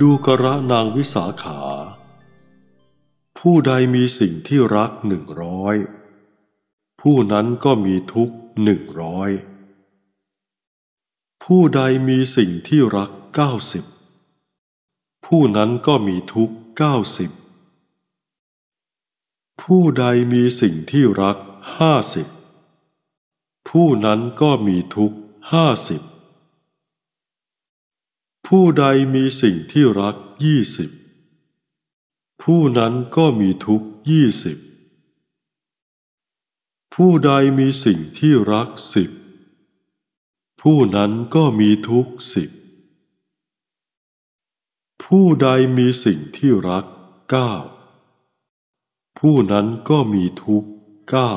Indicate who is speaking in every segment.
Speaker 1: ดูกระนางวิสาขา ผู้ใดมีสิ่งที่รักหนึ่งร้อยผู้นั้นก็มีทุกหนึ่งร้อยผู้ใดมีสิ่งที่รักเก้าสิบผู้นั้นก็มีทุกเก้าสิบผู้ใดมีสิ่งที่รักห้าสิบผู้นั้นก็มีทุกห้าสิบผู้ใดมีสิ่งที่รักยี่สิบผู้นั้นก็มีทุกยี่สิบผู้ใดมีสิ่งที่รักสิบผู้นั้นก็มีทุกสิบผู้ใดมีสิ่งที่รักเก้าผู้นั้นก็มีทุกเก้า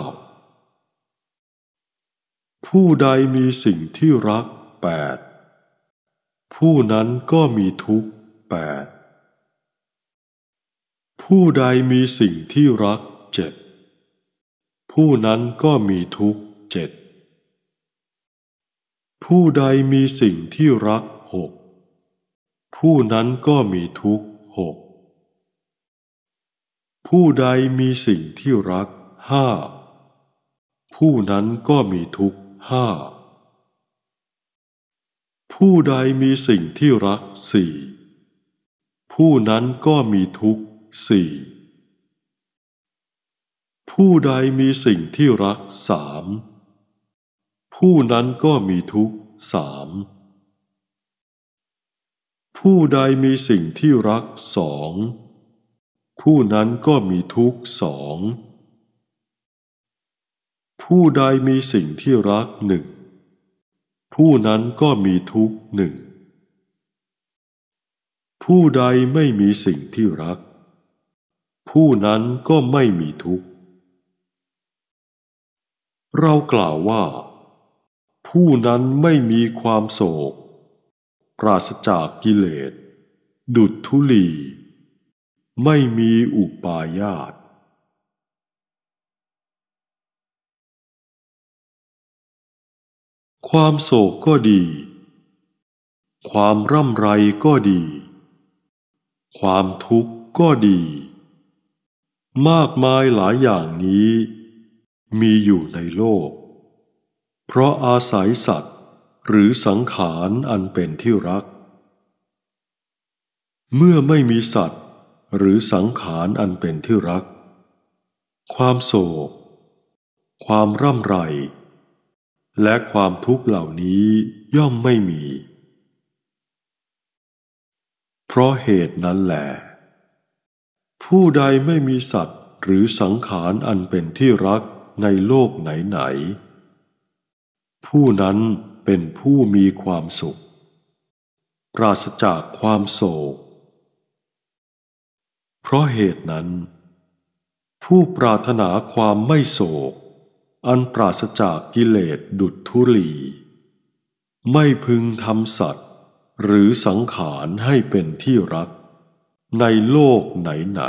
Speaker 1: ผู้ใดมีสิ่งที่รักแปดผู้นั้นก็มีทุกข์แปดผู้ใดมีสิ่งที่รักเจ็ดผู้นั้นก็มีทุกข์เจ็ดผู้ใดมีสิ่งที่รักหกผู้นั้นก็มีทุกข์หกผู้ใดมีสิ่งที่รักห้าผู้นั้นก็มีทุกข์ห้าผู้ใดมีสิ่งที่รักสี่ผู้นั้นก็มีทุกข์สี่ผู้ใดมีสิ่งที่รักสาม ผู้นั้นก็มีทุกข์สาม ผู้ใดมีสิ่งที่รักสองผู้นั้นก็มีทุกข์สองผู้ใดมีสิ่งที่รักหนึ่งผู้นั้นก็มีทุกข์หนึ่ง ผู้ใดไม่มีสิ่งที่รัก ผู้นั้นก็ไม่มีทุกข์ เรากล่าวว่า ผู้นั้นไม่มีความโศกปราศจากกิเลสดุดทุลี ไม่มีอุปายาตความโศกก็ดี ความร่ำไรก็ดี ความทุกข์ก็ดี มากมายหลายอย่างนี้ มีอยู่ในโลก เพราะอาศัยสัตว์หรือสังขารอันเป็นที่รัก เมื่อไม่มีสัตว์หรือสังขารอันเป็นที่รัก ความโศก ความร่ำไรและความทุกข์เหล่านี้ย่อมไม่มี เพราะเหตุนั้นแหละผู้ใดไม่มีสัตว์หรือสังขารอันเป็นที่รักในโลกไหนๆผู้นั้นเป็นผู้มีความสุข ปราศจากความโศก เพราะเหตุนั้น ผู้ปรารถนาความไม่โศกอันปราศจากกิเลสดุดทุลี ไม่พึงทำสัตว์หรือสังขารให้เป็นที่รัก ในโลกไหนไหน